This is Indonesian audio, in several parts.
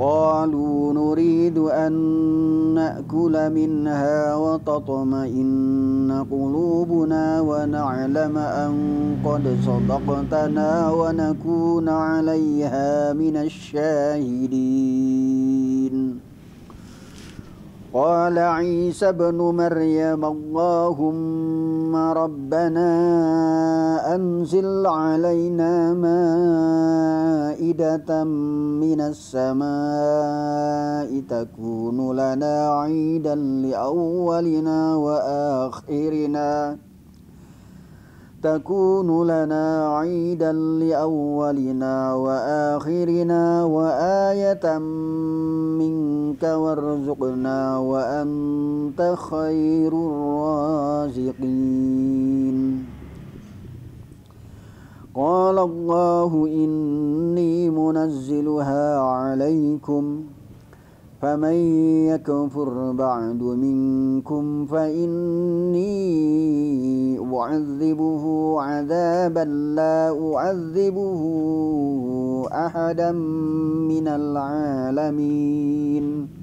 قالوا نريد أن نأكل منها وتطمئن قلوبنا ونعلم أن قد صدقتنا ونكون عليها من الشاهدين قال عيسى ابن مريم اللهم ربنا أنزل علينا مائدة من السماء تكون لنا عيدا لأولنا وآخرنا تكون لنا عيدا لأولنا وآخرنا وآية منك وارزقنا وأنت خير الرازقين قال الله إني منزلها عليكم فمن يكفر بعد منكم فإني أعذبه عذابا لا أعذبه أحدا من العالمين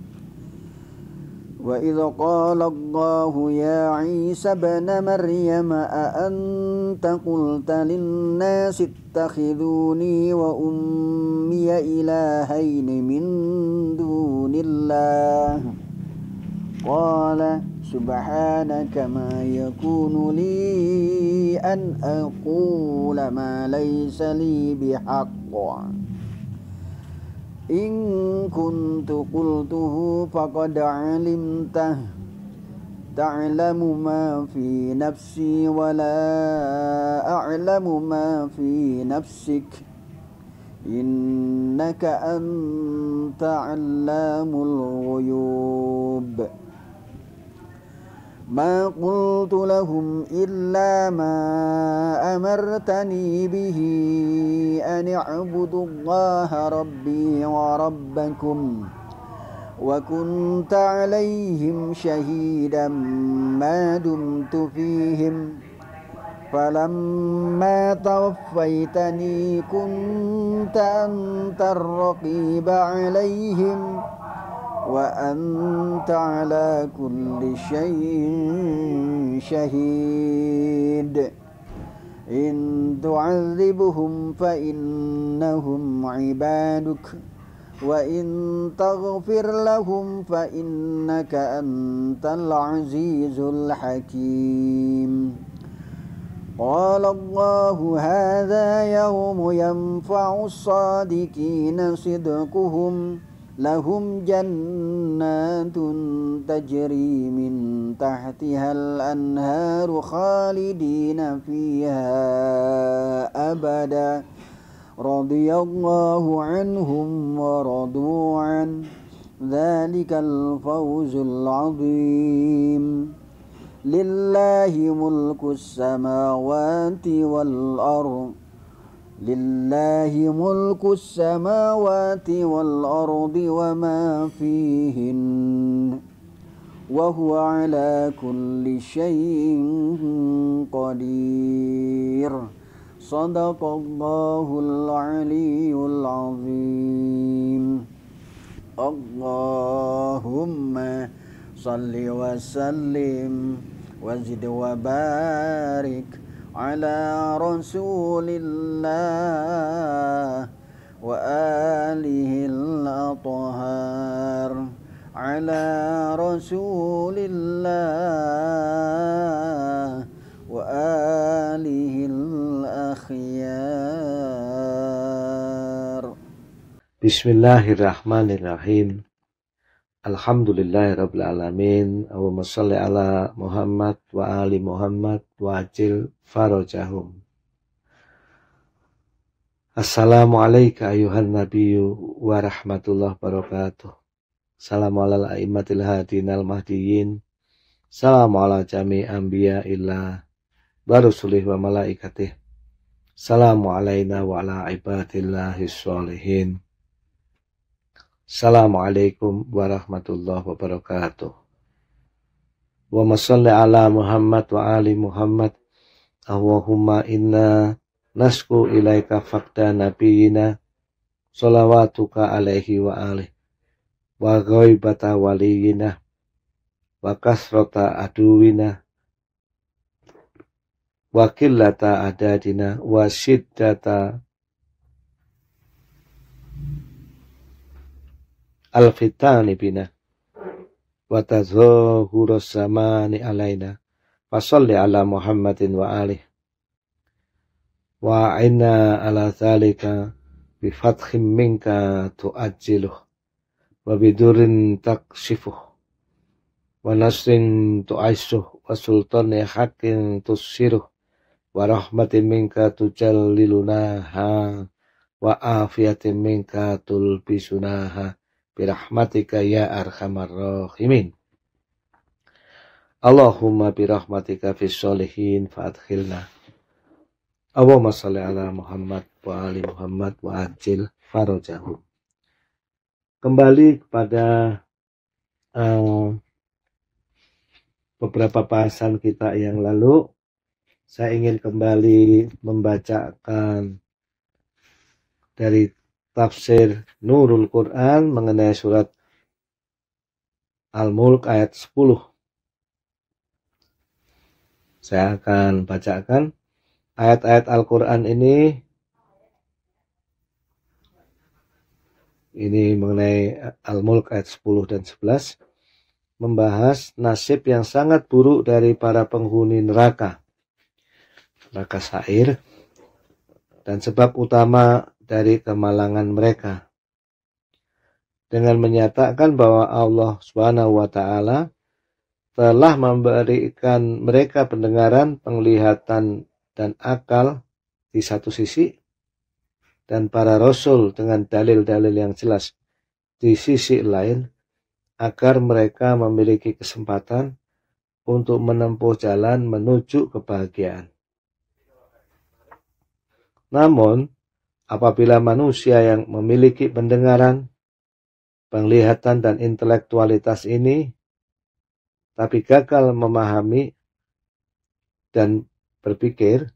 وإذ قال الله يا عيسى بن مريم أأنت قلت للناس اتخذوني وأمي إلهين من دون الله قال سبحانك ما يكون لي أن أقول ما ليس لي بحق إن كنت قلته فقد علمته تعلم ما في نفسي ولا أعلم ما في نفسك إنك أنت علام الغيوب ما قلت لهم إلا ما أمرتني به أن اعبدوا الله ربي وربكم وكنت عليهم شهيدا ما دمت فيهم فلما توفيتني كنت أنت الرقيب عليهم وأنت على كل شيء شهيد إن تعذبهم فإنهم عبادك وإن تغفر لهم فإنك أنت العزيز الحكيم قال الله هذا يوم ينفع الصادقين صدقهم لهم جنات تجري من تحتها الأنهار خالدين فيها أبدا رضي الله عنهم ورضوا عنه ذلك الفوز العظيم لله ملك السماوات والأرض لله ملك السماوات والأرض وما فيهن وهو على كل شيء قدير صدق الله العلي العظيم اللهم صل وسلم وزد وبارك على رسول الله وآله الأطهار على رسول الله وآله الأخيار بسم الله الرحمن الرحيم Alhamdulillah Rabbil Alamin Allahumma salli ala Muhammad wa ali Muhammad wa ajil farajahum Assalamualaikum ayuhan nabiyyu wa rahmatullah barakatuh Salamu ala al-a'immatil hadin al-mahdiyin Salamu ala jami anbiya illa barusulih wa malaikatih Salamu alaina wa ala ibadillahi sholihin Assalamualaikum warahmatullahi wabarakatuh. Wa masalli ala Muhammad wa ali Muhammad. Allahumma inna nasku ilaika fakta nabiyina salawatuka alaihi wa alih. wa ghaibata waliyina wa kasrata aduwina wa killata adadina wa shiddata الفتان بنا وتظهر السمان علينا فصل على محمد وآله وعنا على ذلك بفتح منك تؤجله وبدر تكشفه ونصر تعيشه وسلطان حق تسره ورحمة منك تجللناها وعافية منك تلبسناها birahmatika ya arhamar rahimin. Allahumma birahmatika fis solihin fadkhilna Allahumma salli ala Muhammad wa ali Muhammad wa ajil farojahum. Kembali kepada um, beberapa bahasan kita yang lalu, saya ingin kembali membacakan dari tafsir Nurul Quran mengenai surat Al-Mulk ayat 10. Saya akan bacakan ayat-ayat Al-Quran ini. Ini mengenai Al-Mulk ayat 10 dan 11. Membahas nasib yang sangat buruk dari para penghuni neraka. Neraka sair. Dan sebab utama dari kemalangan mereka. Dengan menyatakan bahwa Allah Subhanahu wa taala telah memberikan mereka pendengaran, penglihatan dan akal di satu sisi dan para rasul dengan dalil-dalil yang jelas di sisi lain agar mereka memiliki kesempatan untuk menempuh jalan menuju kebahagiaan. Namun, apabila manusia yang memiliki pendengaran, penglihatan, dan intelektualitas ini, tapi gagal memahami dan berpikir,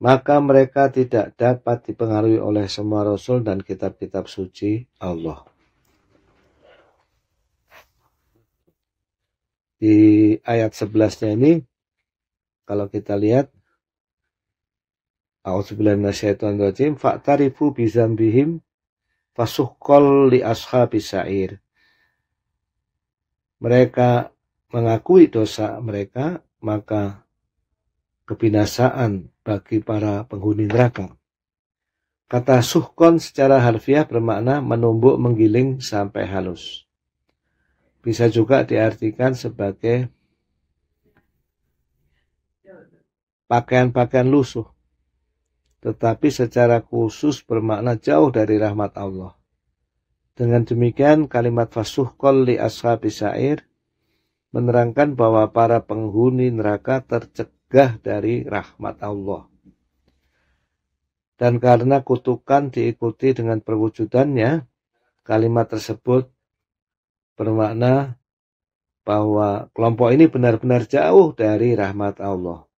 maka mereka tidak dapat dipengaruhi oleh semua rasul dan kitab-kitab suci Allah. Di ayat sebelasnya ini, kalau kita lihat, A'udzubillahi faktarifu bizambihim fasuhkol li ashabi sa'ir. Mereka mengakui dosa mereka, maka kebinasaan bagi para penghuni neraka. Kata suhkon secara harfiah bermakna menumbuk menggiling sampai halus. Bisa juga diartikan sebagai pakaian-pakaian lusuh tetapi secara khusus bermakna jauh dari rahmat Allah. Dengan demikian kalimat fasuhkol li ashabi syair menerangkan bahwa para penghuni neraka tercegah dari rahmat Allah. Dan karena kutukan diikuti dengan perwujudannya, kalimat tersebut bermakna bahwa kelompok ini benar-benar jauh dari rahmat Allah.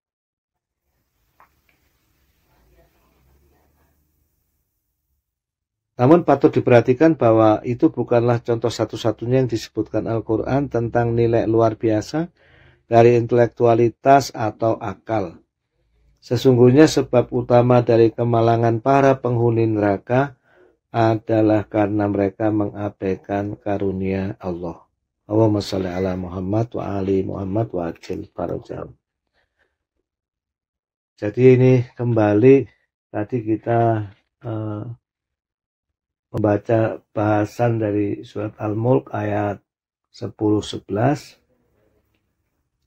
Namun patut diperhatikan bahwa itu bukanlah contoh satu-satunya yang disebutkan Al-Quran tentang nilai luar biasa dari intelektualitas atau akal. Sesungguhnya sebab utama dari kemalangan para penghuni neraka adalah karena mereka mengabaikan karunia Allah. Allahumma salli ala Muhammad wa ali Muhammad wa ajil barajam. Jadi ini kembali tadi kita uh, membaca bahasan dari surat Al-Mulk ayat 10 11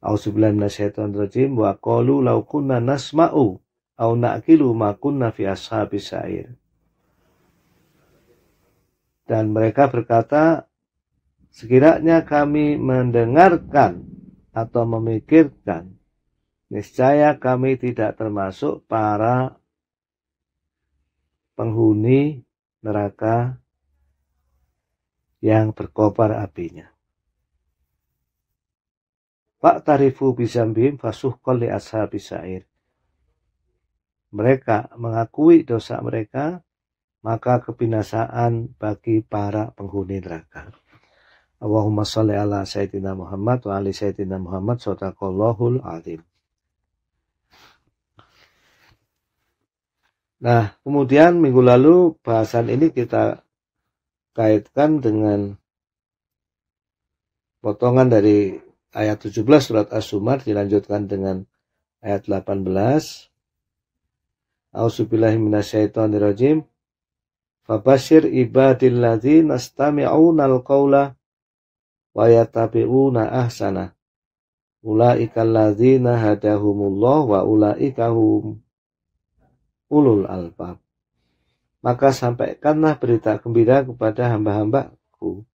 Auzubillahi minasyaitonirrajim wa qalu law kunna nasma'u aw naqilu ma fi ashabis sa'ir. Dan mereka berkata sekiranya kami mendengarkan atau memikirkan niscaya kami tidak termasuk para penghuni neraka yang berkobar apinya. Pak tarifu bizambim fasuh Koli ashabi sa'ir. Mereka mengakui dosa mereka, maka kebinasaan bagi para penghuni neraka. Allahumma salli ala Sayyidina Muhammad wa ali Sayyidina Muhammad sadaqallahul azim. Nah, kemudian minggu lalu bahasan ini kita kaitkan dengan potongan dari ayat 17 surat As-Sumar dilanjutkan dengan ayat 18. A'udzubillahi minasyaitonirrajim. Fabashir ibadilladzina nastami'una al-qaula wa yatabi'una ahsana. Ulaika alladzina hadahumullah wa ulaika hum ulul albab. Maka sampaikanlah berita gembira kepada hamba-hambaku,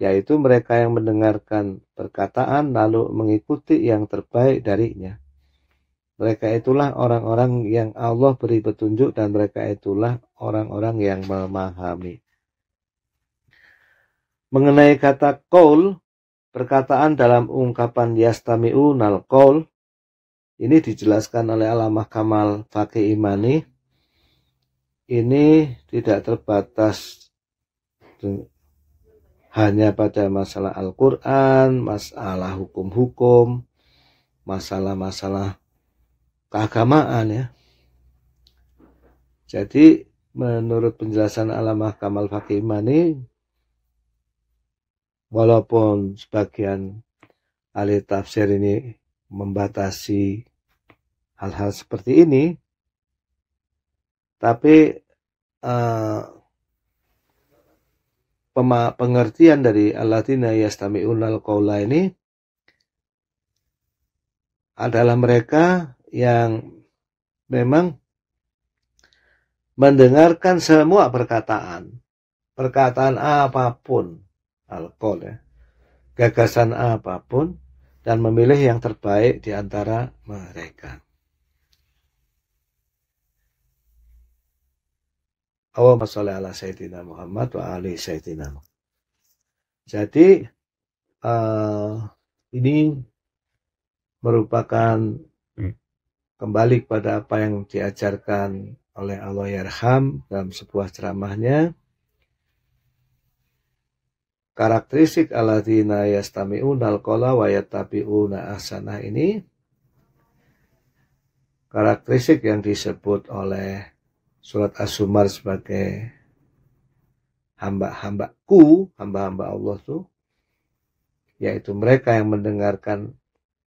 yaitu mereka yang mendengarkan perkataan lalu mengikuti yang terbaik darinya. Mereka itulah orang-orang yang Allah beri petunjuk dan mereka itulah orang-orang yang memahami. Mengenai kata kol perkataan dalam ungkapan yastami'unal kol, ini dijelaskan oleh Alamah Kamal Fakih Imani. Ini tidak terbatas hanya pada masalah Al-Quran, masalah hukum-hukum, masalah-masalah keagamaan ya. Jadi menurut penjelasan Alamah Kamal Fakih walaupun sebagian ahli tafsir ini membatasi hal-hal seperti ini tapi uh, pengertian dari alatina Unal Kaula ini adalah mereka yang memang mendengarkan semua perkataan perkataan apapun alkohol ya gagasan apapun dan memilih yang terbaik di antara mereka. Allahumma sholli ala sayyidina Muhammad wa ali sayyidina Muhammad. Jadi uh, ini merupakan hmm. kembali kepada apa yang diajarkan oleh Allah Yarham dalam sebuah ceramahnya. Karakteristik alladzina yastami'una al-qala wa yattabi'una ahsanah ini karakteristik yang disebut oleh surat As-Sumar sebagai hamba-hambaku, hamba-hamba Allah tuh, yaitu mereka yang mendengarkan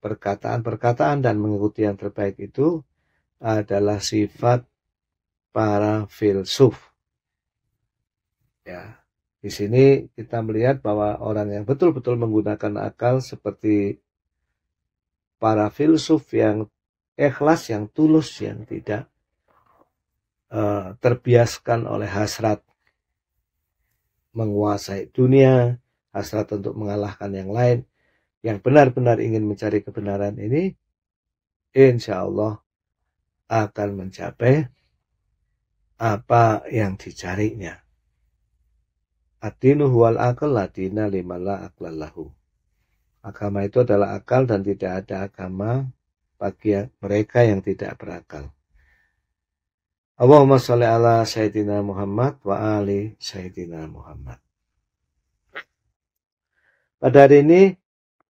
perkataan-perkataan dan mengikuti yang terbaik itu adalah sifat para filsuf. Ya, di sini kita melihat bahwa orang yang betul-betul menggunakan akal seperti para filsuf yang ikhlas, yang tulus, yang tidak Eh, terbiaskan oleh hasrat menguasai dunia, hasrat untuk mengalahkan yang lain, yang benar-benar ingin mencari kebenaran ini, insya Allah akan mencapai apa yang dicarinya. Adinu huwal akal ladina limala aklallahu. Agama itu adalah akal dan tidak ada agama bagi mereka yang tidak berakal. Allahumma salli ala Sayyidina Muhammad wa ali Sayyidina Muhammad. Pada hari ini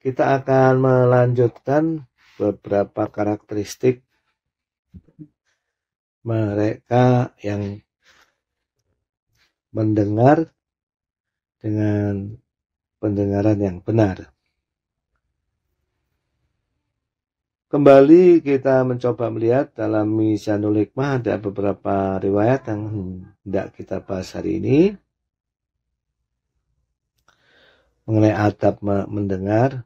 kita akan melanjutkan beberapa karakteristik mereka yang mendengar dengan pendengaran yang benar. Kembali kita mencoba melihat dalam Mizanul Hikmah ada beberapa riwayat yang tidak kita bahas hari ini mengenai adab mendengar.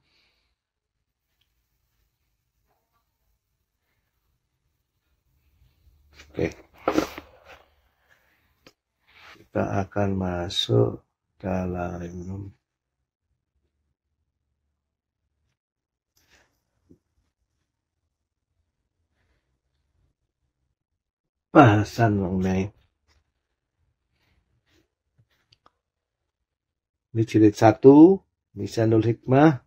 Oke. Kita akan masuk dalam bahasan mengenai ini jilid 1 Misanul Hikmah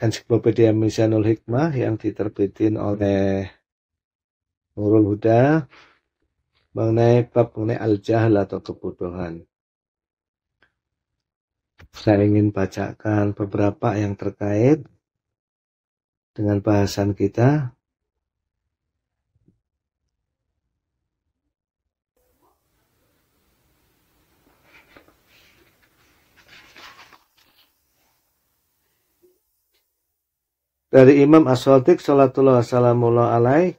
ensiklopedia Misanul Hikmah yang diterbitin oleh Nurul Huda mengenai bab mengenai al-jahal atau kebodohan. Saya ingin bacakan beberapa yang terkait dengan bahasan kita dari Imam As-Sadiq salatullah salamullah alaih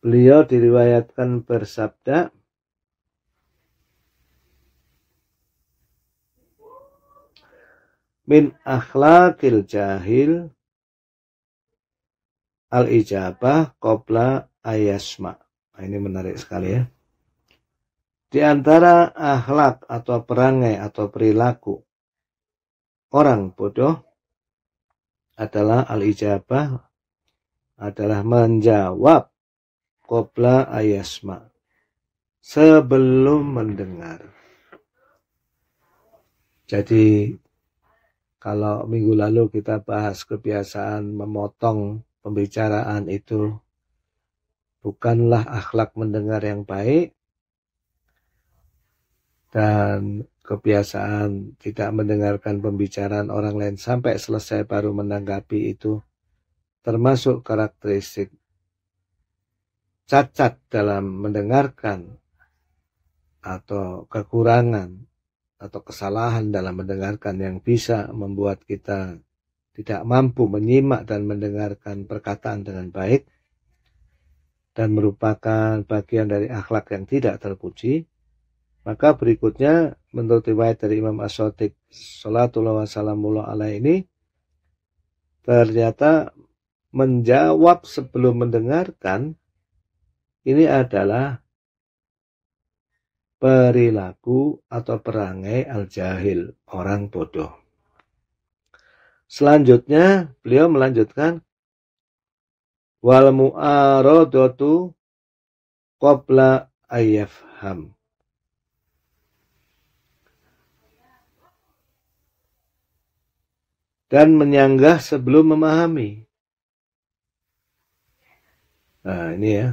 beliau diriwayatkan bersabda min akhlaqil jahil al ijabah qabla ayasma nah, ini menarik sekali ya di antara akhlak atau perangai atau perilaku orang bodoh adalah al-ijabah adalah menjawab qobla ayasma sebelum mendengar. Jadi kalau minggu lalu kita bahas kebiasaan memotong pembicaraan itu bukanlah akhlak mendengar yang baik dan kebiasaan tidak mendengarkan pembicaraan orang lain sampai selesai baru menanggapi itu termasuk karakteristik cacat dalam mendengarkan atau kekurangan atau kesalahan dalam mendengarkan yang bisa membuat kita tidak mampu menyimak dan mendengarkan perkataan dengan baik dan merupakan bagian dari akhlak yang tidak terpuji maka berikutnya menurut riwayat dari Imam As-Sadiq Salatullah wasallamullah Allah ini ternyata menjawab sebelum mendengarkan ini adalah perilaku atau perangai al-jahil, orang bodoh. Selanjutnya beliau melanjutkan wal mu'aradatu qabla ayyafham dan menyanggah sebelum memahami. Nah, ini ya.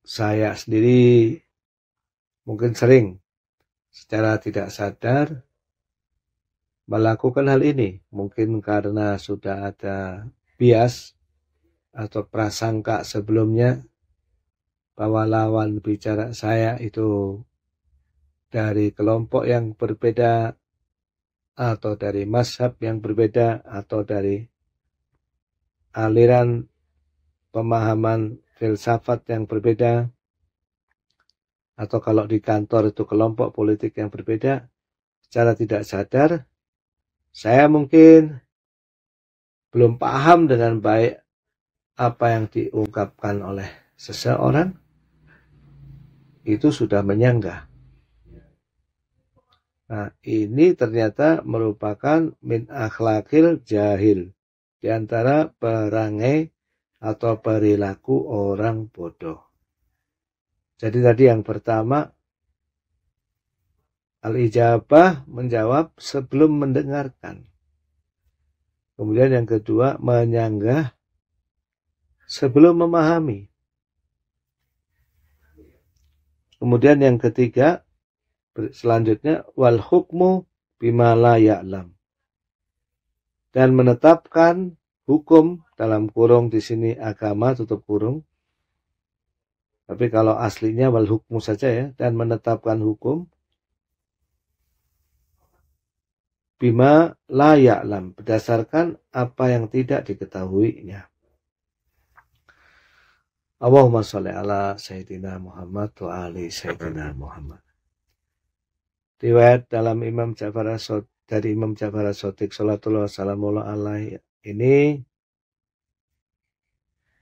Saya sendiri mungkin sering secara tidak sadar melakukan hal ini. Mungkin karena sudah ada bias atau prasangka sebelumnya bahwa lawan bicara saya itu dari kelompok yang berbeda atau dari mazhab yang berbeda atau dari aliran pemahaman filsafat yang berbeda atau kalau di kantor itu kelompok politik yang berbeda secara tidak sadar saya mungkin belum paham dengan baik apa yang diungkapkan oleh seseorang itu sudah menyanggah Nah, ini ternyata merupakan min akhlakil jahil. Di antara perangai atau perilaku orang bodoh. Jadi tadi yang pertama, Al-Ijabah menjawab sebelum mendengarkan. Kemudian yang kedua, menyanggah sebelum memahami. Kemudian yang ketiga, Selanjutnya wal hukmu bima ya'lam. Dan menetapkan hukum dalam kurung di sini agama tutup kurung. Tapi kalau aslinya wal hukmu saja ya dan menetapkan hukum bima la ya'lam berdasarkan apa yang tidak diketahuinya. Allahumma sholli ala sayyidina Muhammad wa ali sayyidina Muhammad. Riwayat dalam Imam Ja'far Asod dari Imam Ja'far Asodik Salatullah Salamullah Alaihi ini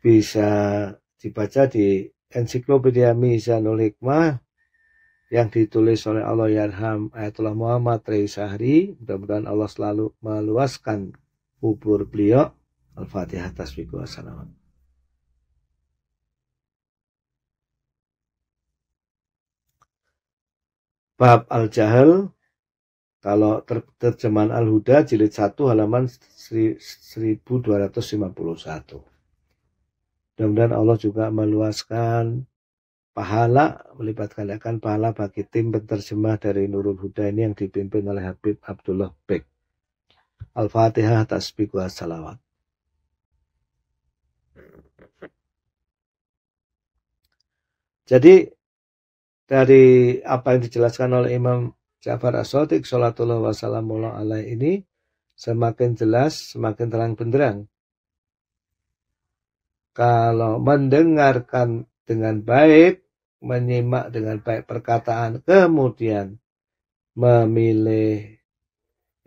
bisa dibaca di ensiklopedia Mizanul Hikmah yang ditulis oleh Allah Yarham Ayatullah Muhammad Rei Sahri. Mudah-mudahan Allah selalu meluaskan kubur beliau. Al-Fatihah tasbih wa Bab Al-Jahal, kalau ter terjemahan Al-Huda, jilid 1, halaman 1251. Mudah-mudahan Allah juga meluaskan pahala, melipat pahala bagi tim penterjemah dari Nurul Huda ini yang dipimpin oleh Habib Abdullah Bek. Al-Fatihah, Tasbih, Salawat. Jadi dari apa yang dijelaskan oleh Imam Ja'far As-Sadiq salatullah wassalamu alaihi ini semakin jelas, semakin terang benderang. Kalau mendengarkan dengan baik, menyimak dengan baik perkataan, kemudian memilih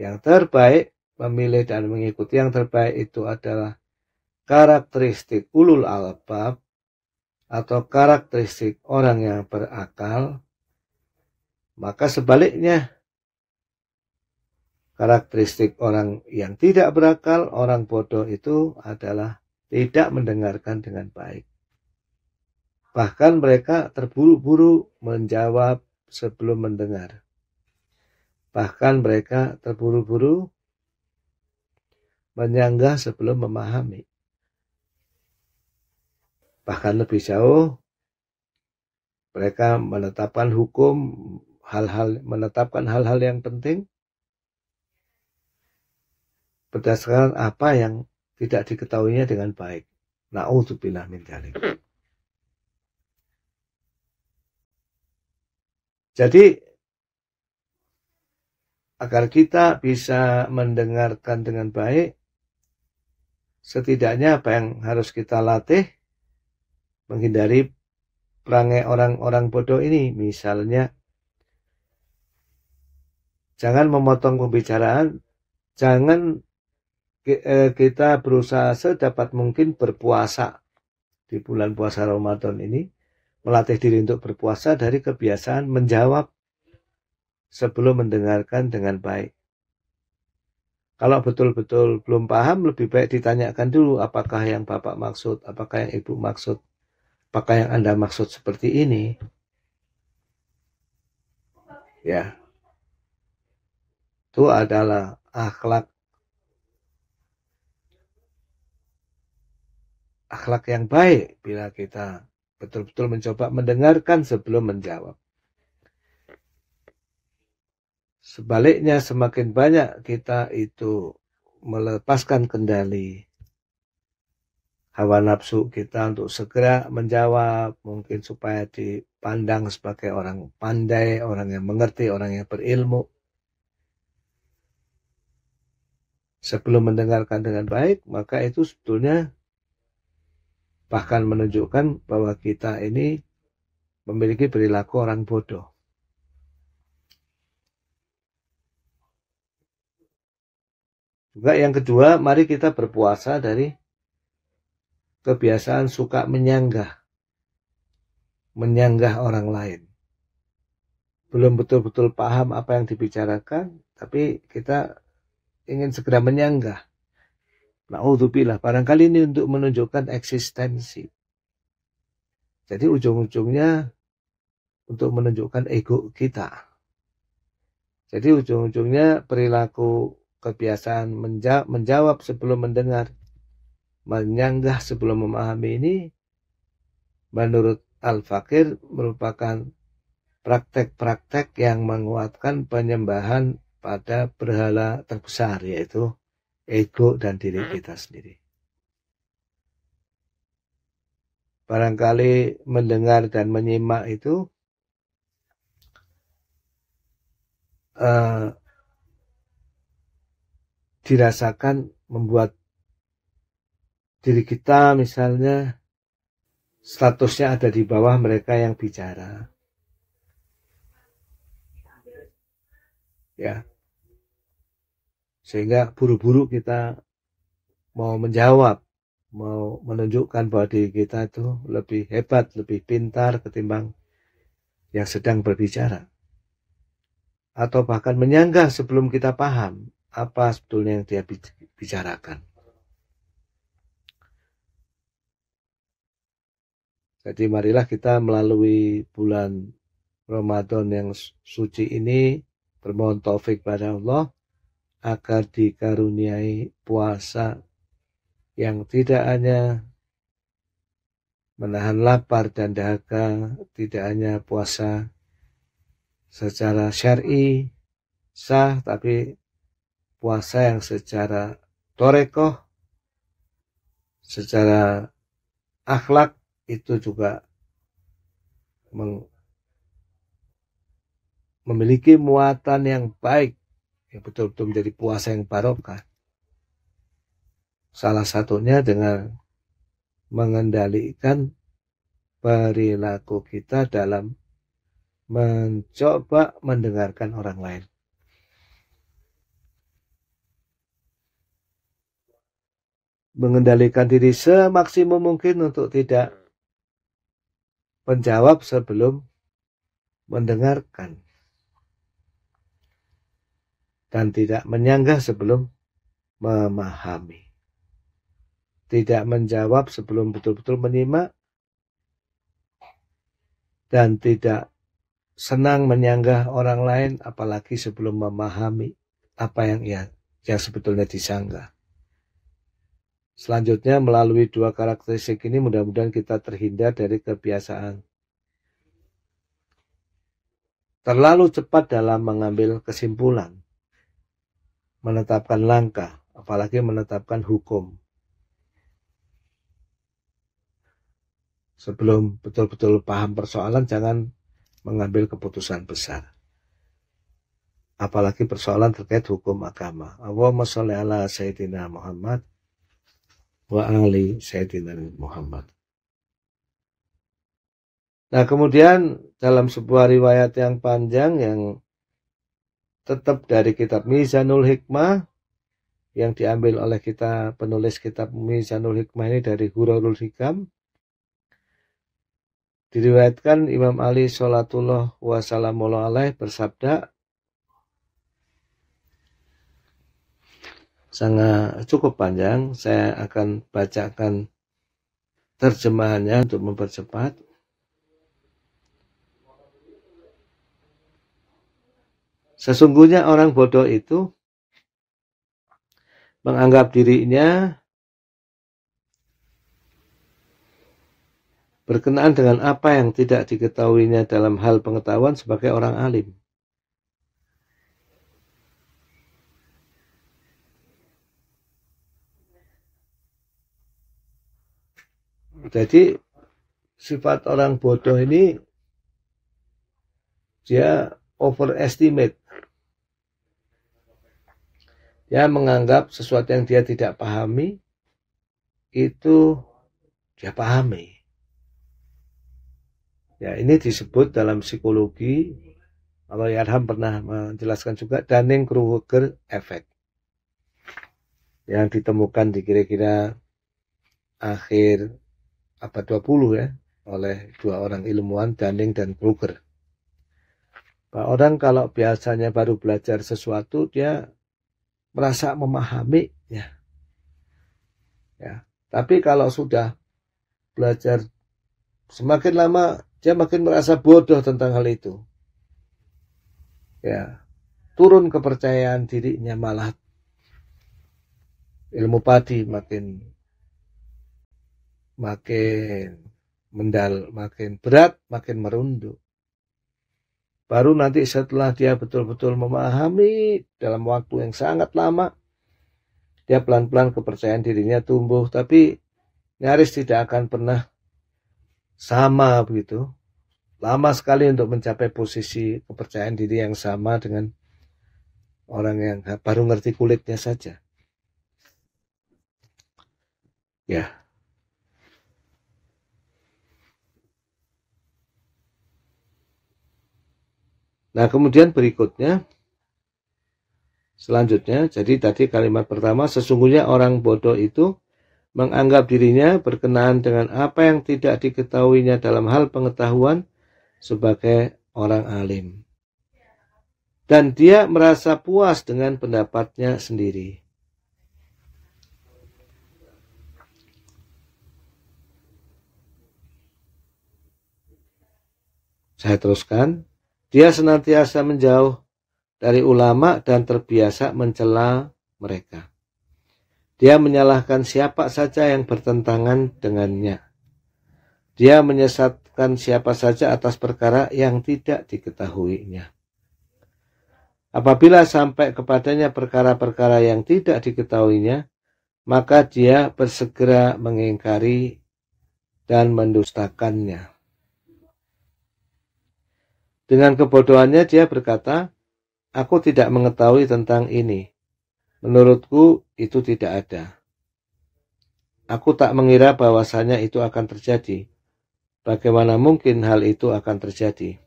yang terbaik, memilih dan mengikuti yang terbaik itu adalah karakteristik ulul albab atau karakteristik orang yang berakal, maka sebaliknya karakteristik orang yang tidak berakal, orang bodoh itu adalah tidak mendengarkan dengan baik. Bahkan mereka terburu-buru menjawab sebelum mendengar. Bahkan mereka terburu-buru menyanggah sebelum memahami. Bahkan lebih jauh, mereka menetapkan hukum, hal-hal menetapkan hal-hal yang penting berdasarkan apa yang tidak diketahuinya dengan baik. Nauzubillah min dzalik. Jadi agar kita bisa mendengarkan dengan baik setidaknya apa yang harus kita latih menghindari perangai orang-orang bodoh ini. Misalnya, jangan memotong pembicaraan, jangan eh, kita berusaha sedapat mungkin berpuasa di bulan puasa Ramadan ini, melatih diri untuk berpuasa dari kebiasaan menjawab sebelum mendengarkan dengan baik. Kalau betul-betul belum paham, lebih baik ditanyakan dulu apakah yang Bapak maksud, apakah yang Ibu maksud. Apakah yang Anda maksud seperti ini? Ya. Itu adalah akhlak akhlak yang baik bila kita betul-betul mencoba mendengarkan sebelum menjawab. Sebaliknya semakin banyak kita itu melepaskan kendali, hawa nafsu kita untuk segera menjawab, mungkin supaya dipandang sebagai orang pandai, orang yang mengerti, orang yang berilmu. Sebelum mendengarkan dengan baik, maka itu sebetulnya bahkan menunjukkan bahwa kita ini memiliki perilaku orang bodoh. Juga yang kedua, mari kita berpuasa dari kebiasaan suka menyanggah, menyanggah orang lain. Belum betul-betul paham apa yang dibicarakan, tapi kita ingin segera menyanggah. Na'udzubillah, barangkali ini untuk menunjukkan eksistensi. Jadi ujung-ujungnya untuk menunjukkan ego kita. Jadi ujung-ujungnya perilaku kebiasaan menjawab sebelum mendengar menyanggah sebelum memahami ini menurut Al-Fakir merupakan praktek-praktek yang menguatkan penyembahan pada berhala terbesar yaitu ego dan diri kita sendiri. Barangkali mendengar dan menyimak itu uh, dirasakan membuat diri kita misalnya statusnya ada di bawah mereka yang bicara. Ya. Sehingga buru-buru kita mau menjawab, mau menunjukkan bahwa diri kita itu lebih hebat, lebih pintar ketimbang yang sedang berbicara. Atau bahkan menyanggah sebelum kita paham apa sebetulnya yang dia bicarakan. Jadi marilah kita melalui bulan Ramadan yang suci ini bermohon taufik pada Allah agar dikaruniai puasa yang tidak hanya menahan lapar dan dahaga, tidak hanya puasa secara syari sah, tapi puasa yang secara torekoh, secara akhlak, itu juga memiliki muatan yang baik yang betul-betul menjadi puasa yang barokah. Salah satunya dengan mengendalikan perilaku kita dalam mencoba mendengarkan orang lain. Mengendalikan diri semaksimum mungkin untuk tidak menjawab sebelum mendengarkan dan tidak menyanggah sebelum memahami. Tidak menjawab sebelum betul-betul menyimak dan tidak senang menyanggah orang lain apalagi sebelum memahami apa yang ia yang sebetulnya disanggah. Selanjutnya, melalui dua karakteristik ini mudah-mudahan kita terhindar dari kebiasaan. Terlalu cepat dalam mengambil kesimpulan, menetapkan langkah, apalagi menetapkan hukum. Sebelum betul-betul paham persoalan, jangan mengambil keputusan besar. Apalagi persoalan terkait hukum agama. Allahumma sholli ala Sayyidina Muhammad wa ali sayyidina Muhammad. Nah, kemudian dalam sebuah riwayat yang panjang yang tetap dari kitab Mizanul Hikmah yang diambil oleh kita penulis kitab Mizanul Hikmah ini dari Hurarul Hikam diriwayatkan Imam Ali Shallallahu Alaihi Wasallam bersabda sangat cukup panjang. Saya akan bacakan terjemahannya untuk mempercepat. Sesungguhnya orang bodoh itu menganggap dirinya berkenaan dengan apa yang tidak diketahuinya dalam hal pengetahuan sebagai orang alim. Jadi sifat orang bodoh ini dia overestimate. Dia menganggap sesuatu yang dia tidak pahami itu dia pahami. Ya, ini disebut dalam psikologi Allah Yarham pernah menjelaskan juga Dunning-Kruger effect yang ditemukan di kira-kira akhir abad 20 ya oleh dua orang ilmuwan Dunning dan Kruger. Pak orang kalau biasanya baru belajar sesuatu dia merasa memahami ya. Ya, tapi kalau sudah belajar semakin lama dia makin merasa bodoh tentang hal itu. Ya, turun kepercayaan dirinya malah ilmu padi makin makin mendal, makin berat, makin merunduk. Baru nanti setelah dia betul-betul memahami dalam waktu yang sangat lama, dia pelan-pelan kepercayaan dirinya tumbuh, tapi nyaris tidak akan pernah sama begitu. Lama sekali untuk mencapai posisi kepercayaan diri yang sama dengan orang yang baru ngerti kulitnya saja. Ya, Nah, kemudian berikutnya selanjutnya, jadi tadi kalimat pertama sesungguhnya orang bodoh itu menganggap dirinya berkenaan dengan apa yang tidak diketahuinya dalam hal pengetahuan sebagai orang alim. Dan dia merasa puas dengan pendapatnya sendiri. Saya teruskan. Dia senantiasa menjauh dari ulama dan terbiasa mencela mereka. Dia menyalahkan siapa saja yang bertentangan dengannya. Dia menyesatkan siapa saja atas perkara yang tidak diketahuinya. Apabila sampai kepadanya perkara-perkara yang tidak diketahuinya, maka dia bersegera mengingkari dan mendustakannya. Dengan kebodohannya dia berkata, Aku tidak mengetahui tentang ini. Menurutku itu tidak ada. Aku tak mengira bahwasanya itu akan terjadi. Bagaimana mungkin hal itu akan terjadi?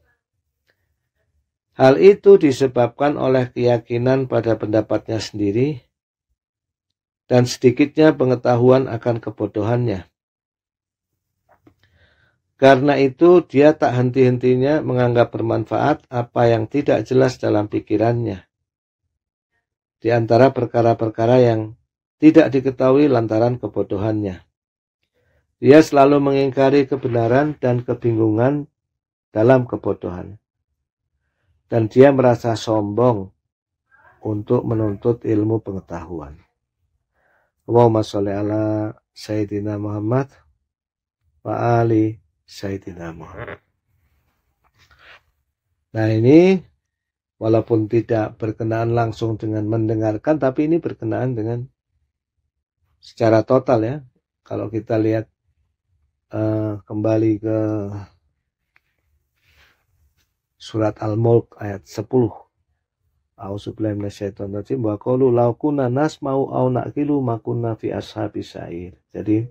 Hal itu disebabkan oleh keyakinan pada pendapatnya sendiri dan sedikitnya pengetahuan akan kebodohannya. Karena itu dia tak henti-hentinya menganggap bermanfaat apa yang tidak jelas dalam pikirannya. Di antara perkara-perkara yang tidak diketahui lantaran kebodohannya. Dia selalu mengingkari kebenaran dan kebingungan dalam kebodohan. Dan dia merasa sombong untuk menuntut ilmu pengetahuan. Allahumma sholli ala Sayyidina Muhammad wa ali Sayyidina Muhammad. Nah ini walaupun tidak berkenaan langsung dengan mendengarkan tapi ini berkenaan dengan secara total ya. Kalau kita lihat uh, kembali ke surat Al-Mulk ayat 10. A'udzubillahi minasyaitonirrajim wa qalu law kunna nasma'u aw naqilu makunna fi ashabi sa'ir. Jadi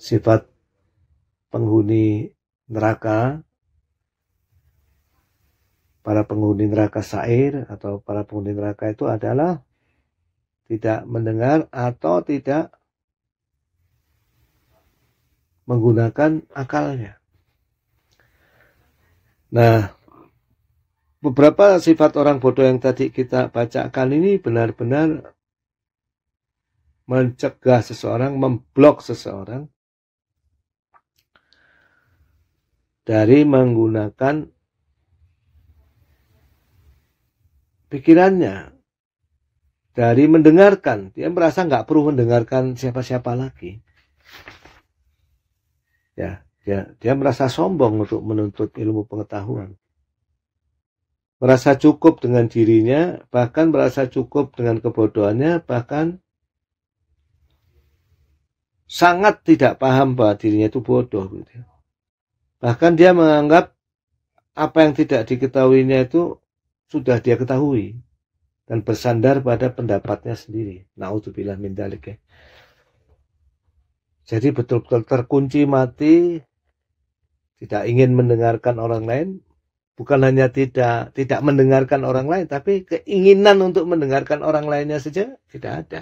sifat penghuni neraka, para penghuni neraka sair atau para penghuni neraka itu adalah tidak mendengar atau tidak menggunakan akalnya. Nah, beberapa sifat orang bodoh yang tadi kita bacakan ini benar-benar mencegah seseorang, memblok seseorang dari menggunakan pikirannya, dari mendengarkan. Dia merasa nggak perlu mendengarkan siapa-siapa lagi. Ya, dia, dia merasa sombong untuk menuntut ilmu pengetahuan. Merasa cukup dengan dirinya, bahkan merasa cukup dengan kebodohannya, bahkan sangat tidak paham bahwa dirinya itu bodoh. Gitu. Ya. Bahkan dia menganggap apa yang tidak diketahuinya itu sudah dia ketahui dan bersandar pada pendapatnya sendiri. Nauzubillah min dalik ya. Jadi betul-betul terkunci mati, tidak ingin mendengarkan orang lain, bukan hanya tidak tidak mendengarkan orang lain tapi keinginan untuk mendengarkan orang lainnya saja tidak ada.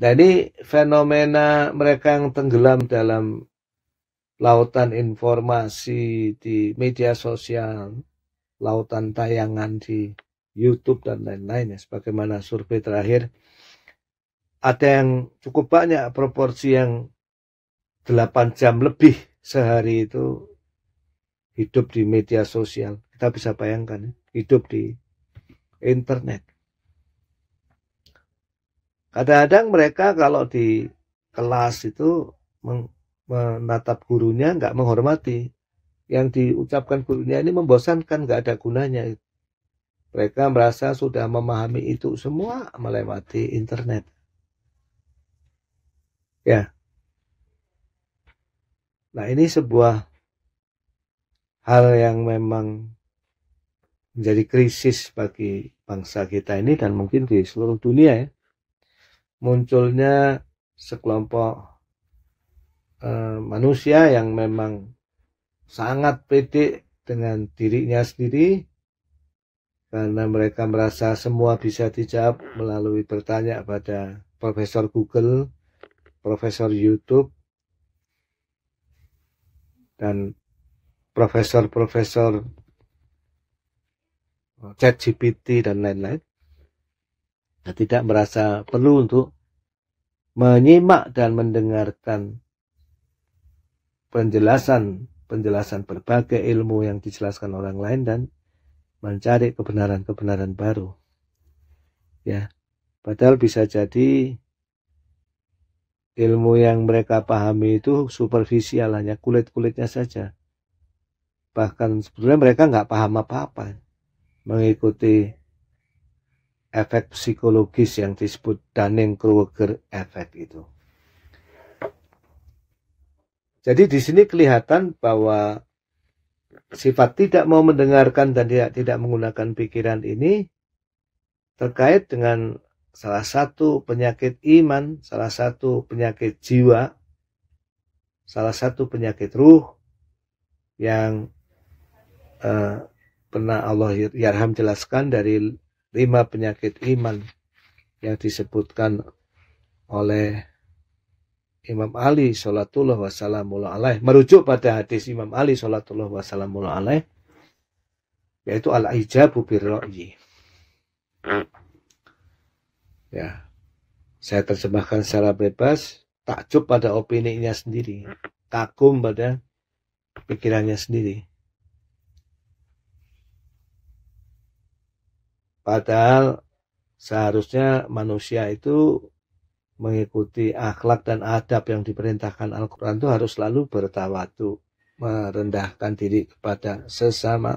Jadi nah, fenomena mereka yang tenggelam dalam lautan informasi di media sosial, lautan tayangan di YouTube dan lain-lain ya. Sebagaimana survei terakhir ada yang cukup banyak proporsi yang 8 jam lebih sehari itu hidup di media sosial. Kita bisa bayangkan ya, hidup di internet. Kadang-kadang mereka kalau di kelas itu menatap gurunya nggak menghormati yang diucapkan gurunya ini membosankan nggak ada gunanya mereka merasa sudah memahami itu semua melewati internet ya nah ini sebuah hal yang memang menjadi krisis bagi bangsa kita ini dan mungkin di seluruh dunia ya munculnya sekelompok Eh, manusia yang memang sangat pede dengan dirinya sendiri karena mereka merasa semua bisa dijawab melalui bertanya pada Profesor Google, Profesor YouTube, dan Profesor-Profesor ChatGPT dan lain-lain tidak merasa perlu untuk menyimak dan mendengarkan penjelasan penjelasan berbagai ilmu yang dijelaskan orang lain dan mencari kebenaran-kebenaran baru. Ya. Padahal bisa jadi ilmu yang mereka pahami itu superficial hanya kulit-kulitnya saja. Bahkan sebetulnya mereka nggak paham apa-apa. Mengikuti efek psikologis yang disebut Dunning-Kruger efek itu. Jadi di sini kelihatan bahwa sifat tidak mau mendengarkan dan tidak tidak menggunakan pikiran ini terkait dengan salah satu penyakit iman, salah satu penyakit jiwa, salah satu penyakit ruh yang eh, pernah Allah Yarham jelaskan dari lima penyakit iman yang disebutkan oleh Imam Ali sholatullah wasallamullah alaih merujuk pada hadis Imam Ali sholatullah wasallamullah alaih yaitu al ijabu birro'yi. ya saya terjemahkan secara bebas takjub pada opini-nya sendiri kagum pada pikirannya sendiri padahal seharusnya manusia itu mengikuti akhlak dan adab yang diperintahkan Al-Quran itu harus selalu bertawatu, merendahkan diri kepada sesama.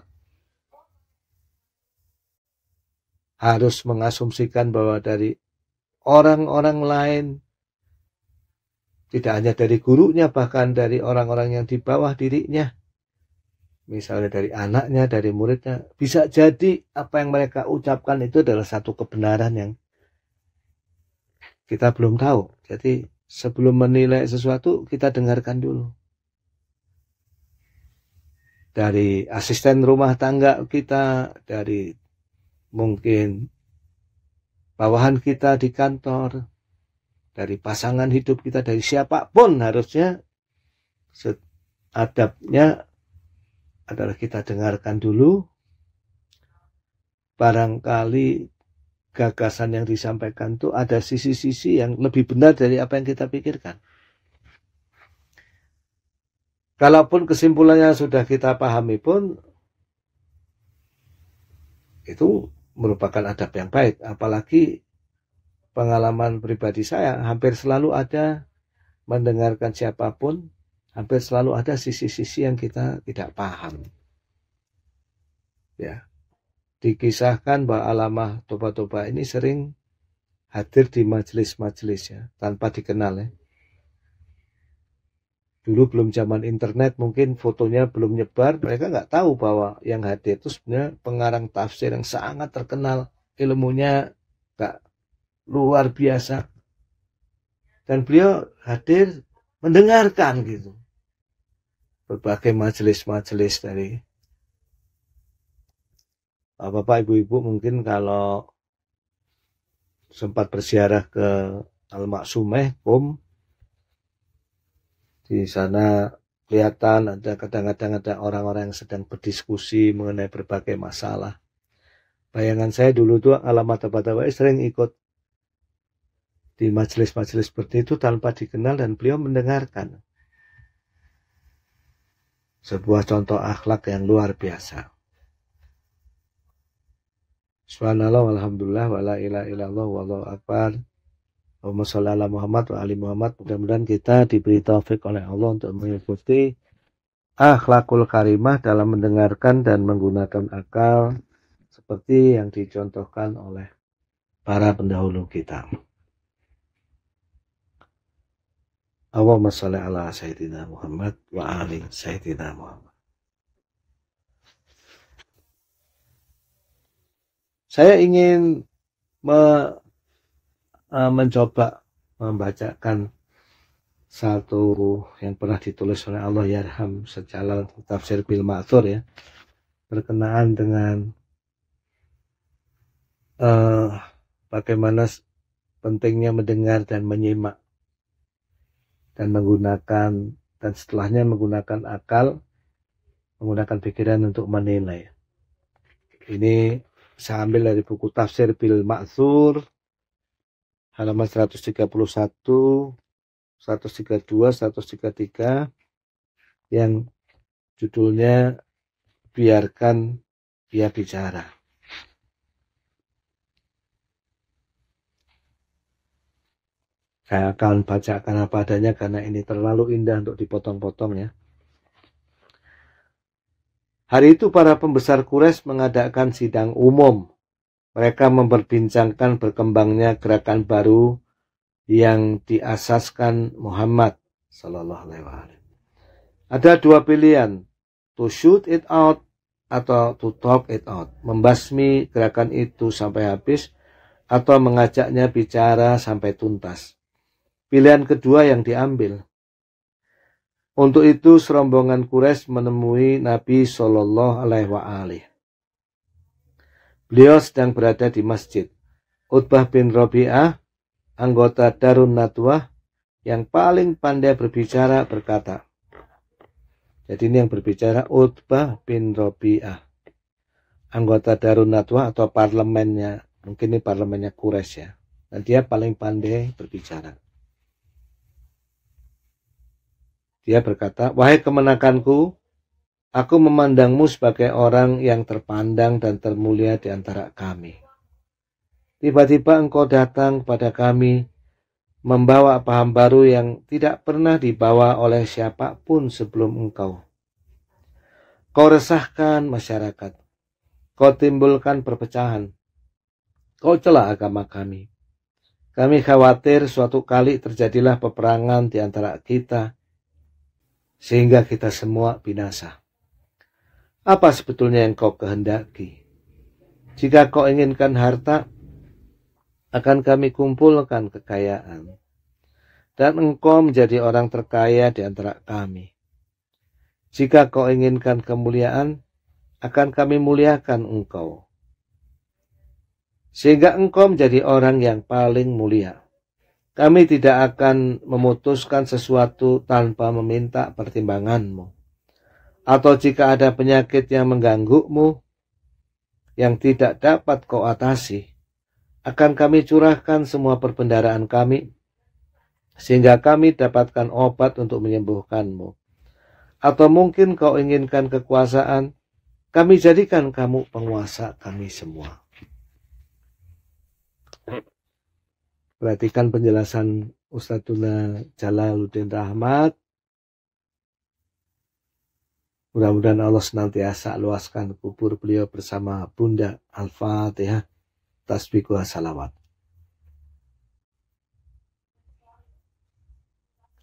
Harus mengasumsikan bahwa dari orang-orang lain, tidak hanya dari gurunya, bahkan dari orang-orang yang di bawah dirinya, misalnya dari anaknya, dari muridnya, bisa jadi apa yang mereka ucapkan itu adalah satu kebenaran yang kita belum tahu. Jadi sebelum menilai sesuatu kita dengarkan dulu. Dari asisten rumah tangga kita, dari mungkin bawahan kita di kantor, dari pasangan hidup kita, dari siapapun harusnya adabnya adalah kita dengarkan dulu barangkali gagasan yang disampaikan itu ada sisi-sisi yang lebih benar dari apa yang kita pikirkan. Kalaupun kesimpulannya sudah kita pahami pun, itu merupakan adab yang baik. Apalagi pengalaman pribadi saya, hampir selalu ada mendengarkan siapapun, hampir selalu ada sisi-sisi yang kita tidak paham. Ya, dikisahkan bahwa alamah toba-toba ini sering hadir di majelis-majelis ya, tanpa dikenal ya. Dulu belum zaman internet, mungkin fotonya belum nyebar, mereka nggak tahu bahwa yang hadir itu sebenarnya pengarang tafsir yang sangat terkenal, ilmunya nggak luar biasa. Dan beliau hadir mendengarkan gitu. Berbagai majelis-majelis dari Bapak Ibu-ibu mungkin kalau sempat bersiarah ke Al-Maksumeh Kum di sana kelihatan ada kadang-kadang ada orang-orang yang sedang berdiskusi mengenai berbagai masalah. Bayangan saya dulu tuh alamat Tabatabai sering ikut di majelis-majelis seperti itu tanpa dikenal dan beliau mendengarkan sebuah contoh akhlak yang luar biasa. Subhanallah walhamdulillah wala ila illallah wallahu akbar. Allahumma sholli ala Muhammad wa ali Muhammad. Mudah-mudahan kita diberi taufik oleh Allah untuk mengikuti akhlakul karimah dalam mendengarkan dan menggunakan akal seperti yang dicontohkan oleh para pendahulu kita. Allahumma sholli ala sayyidina Muhammad wa ali sayyidina Muhammad. Saya ingin me, uh, mencoba membacakan satu yang pernah ditulis oleh Allah Yarham sejalan tafsir Bil Ma'thur ya berkenaan dengan uh, bagaimana pentingnya mendengar dan menyimak dan menggunakan dan setelahnya menggunakan akal menggunakan pikiran untuk menilai ini saya ambil dari buku Tafsir Bil Ma'thur halaman 131, 132, 133 yang judulnya biarkan dia bicara. Saya akan bacakan apa adanya karena ini terlalu indah untuk dipotong-potong ya. Hari itu para pembesar Kures mengadakan sidang umum. Mereka memperbincangkan berkembangnya gerakan baru yang diasaskan Muhammad Sallallahu Alaihi Wasallam. Ada dua pilihan, to shoot it out atau to talk it out. Membasmi gerakan itu sampai habis atau mengajaknya bicara sampai tuntas. Pilihan kedua yang diambil. Untuk itu serombongan Quraisy menemui Nabi Shallallahu Alaihi Wasallam. Beliau sedang berada di masjid. Utbah bin Robi'ah, anggota Darun Natwah, yang paling pandai berbicara berkata. Jadi ini yang berbicara Utbah bin Robi'ah. Anggota Darun Natwah atau parlemennya. Mungkin ini parlemennya Quraisy ya. Dan dia paling pandai berbicara. Dia berkata, Wahai kemenakanku, aku memandangmu sebagai orang yang terpandang dan termulia di antara kami. Tiba-tiba engkau datang kepada kami, membawa paham baru yang tidak pernah dibawa oleh siapapun sebelum engkau. Kau resahkan masyarakat. Kau timbulkan perpecahan. Kau celah agama kami. Kami khawatir suatu kali terjadilah peperangan di antara kita sehingga kita semua binasa. Apa sebetulnya yang kau kehendaki? Jika kau inginkan harta, akan kami kumpulkan kekayaan. Dan engkau menjadi orang terkaya di antara kami. Jika kau inginkan kemuliaan, akan kami muliakan engkau. Sehingga engkau menjadi orang yang paling mulia. Kami tidak akan memutuskan sesuatu tanpa meminta pertimbanganmu. Atau jika ada penyakit yang mengganggumu, yang tidak dapat kau atasi, akan kami curahkan semua perbendaraan kami, sehingga kami dapatkan obat untuk menyembuhkanmu. Atau mungkin kau inginkan kekuasaan, kami jadikan kamu penguasa kami semua. Perhatikan penjelasan Ustadzuna Jalaluddin Rahmat. Mudah-mudahan Allah senantiasa luaskan kubur beliau bersama Bunda Al-Fatihah. Tasbihul salawat.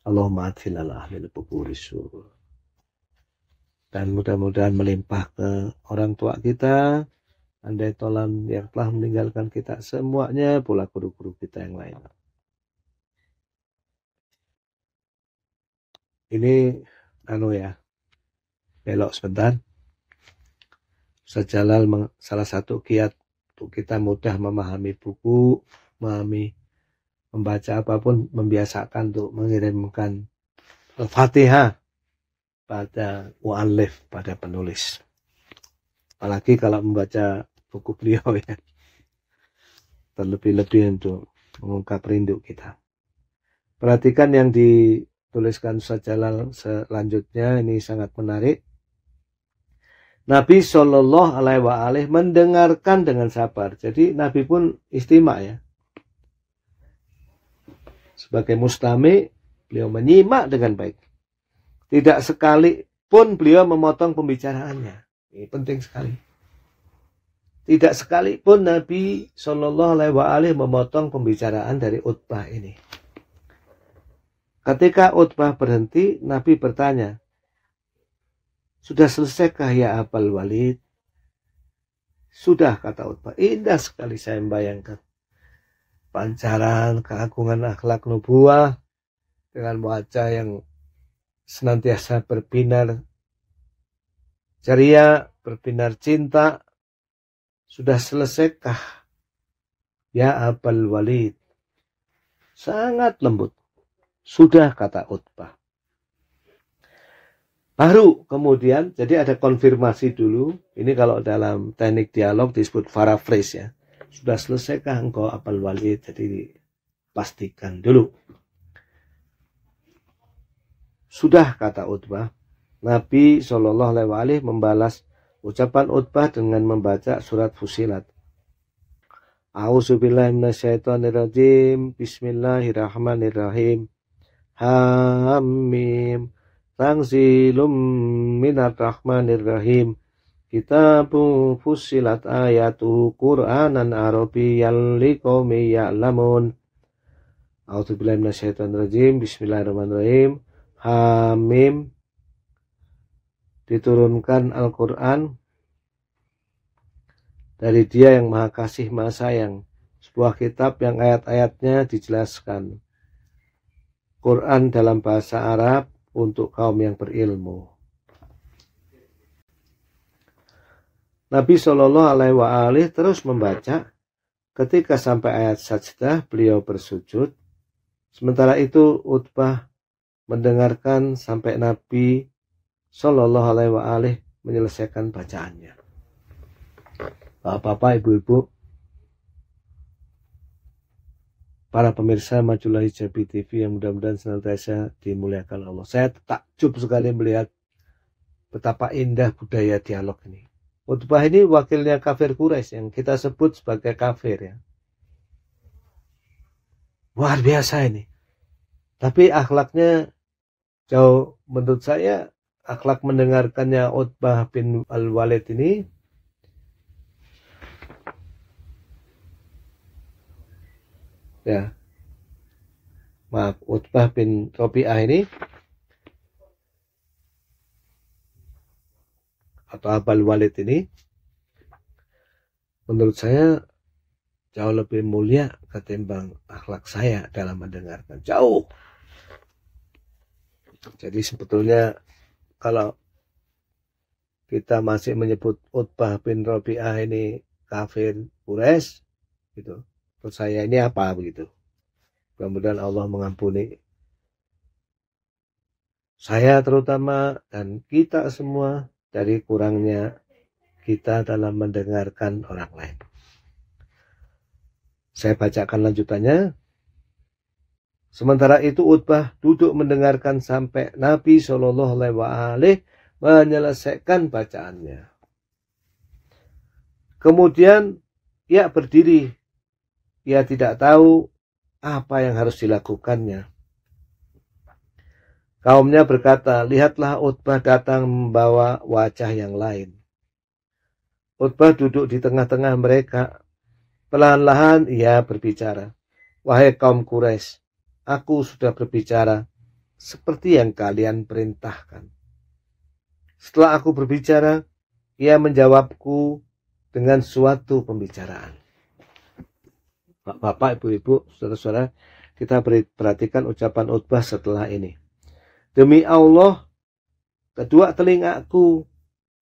Allahumma adfil ala ahli Dan mudah-mudahan melimpah ke orang tua kita, andai tolan yang telah meninggalkan kita semuanya pula guru-guru kita yang lain ini anu ya belok sebentar sejalal salah satu kiat untuk kita mudah memahami buku memahami membaca apapun membiasakan untuk mengirimkan Al-Fatihah pada mu'alif, pada penulis. Apalagi kalau membaca buku beliau ya terlebih-lebih untuk mengungkap rindu kita perhatikan yang dituliskan Ustaz selanjutnya ini sangat menarik Nabi Shallallahu Alaihi Wasallam mendengarkan dengan sabar jadi Nabi pun istimewa ya sebagai mustami beliau menyimak dengan baik tidak sekali pun beliau memotong pembicaraannya ini penting sekali tidak sekalipun Nabi Shallallahu Alaihi Wasallam memotong pembicaraan dari Utbah ini. Ketika Utbah berhenti, Nabi bertanya, sudah selesaikah ya Abul Walid? Sudah, kata Utbah. Indah sekali saya membayangkan. Pancaran keagungan akhlak nubuah dengan wajah yang senantiasa berbinar ceria, berbinar cinta, sudah selesaikah? Ya Abal Walid. Sangat lembut. Sudah kata Utbah. Baru kemudian, jadi ada konfirmasi dulu. Ini kalau dalam teknik dialog disebut paraphrase ya. Sudah selesaikah engkau abul Walid? Jadi pastikan dulu. Sudah kata Utbah, Nabi Shallallahu Alaihi Wasallam membalas Ucapan Utbah dengan membaca surat Fusilat. A'udzubillahiminasyaitonirrajim. Bismillahirrahmanirrahim. Hamim. Tangzilum minar rahmanir Kitabu fusilat ayatu Qur'anan Arabiyan liqaumi ya'lamun. A'udzubillahiminasyaitonirrajim. Bismillahirrahmanirrahim. Hamim diturunkan Al-Quran dari dia yang maha kasih maha sayang sebuah kitab yang ayat-ayatnya dijelaskan Quran dalam bahasa Arab untuk kaum yang berilmu Nabi Shallallahu Alaihi Wasallam terus membaca ketika sampai ayat sajdah beliau bersujud sementara itu Utbah mendengarkan sampai Nabi Sallallahu Alaihi alih menyelesaikan bacaannya. Bapak-bapak, ibu-ibu, para pemirsa Majulahi Jabi TV yang mudah-mudahan senantiasa dimuliakan Allah. Saya takjub sekali melihat betapa indah budaya dialog ini. Utbah ini wakilnya kafir Quraisy yang kita sebut sebagai kafir ya. Luar biasa ini. Tapi akhlaknya jauh menurut saya akhlak mendengarkannya Utbah bin Al-Walid ini ya maaf Utbah bin Robi'ah ini atau Abal Walid ini menurut saya jauh lebih mulia ketimbang akhlak saya dalam mendengarkan jauh jadi sebetulnya kalau kita masih menyebut Utbah bin Robiah ini kafir Quraisy gitu. Terus saya ini apa begitu? Kemudian Allah mengampuni saya terutama dan kita semua dari kurangnya kita dalam mendengarkan orang lain. Saya bacakan lanjutannya. Sementara itu Utbah duduk mendengarkan sampai Nabi Shallallahu Alaihi Wasallam menyelesaikan bacaannya. Kemudian ia berdiri. Ia tidak tahu apa yang harus dilakukannya. Kaumnya berkata, lihatlah Utbah datang membawa wajah yang lain. Utbah duduk di tengah-tengah mereka. Perlahan-lahan ia berbicara. Wahai kaum Quraisy, aku sudah berbicara seperti yang kalian perintahkan. Setelah aku berbicara, ia menjawabku dengan suatu pembicaraan. Bapak, ibu-ibu, saudara-saudara, kita perhatikan ucapan Utbah setelah ini. Demi Allah, kedua telingaku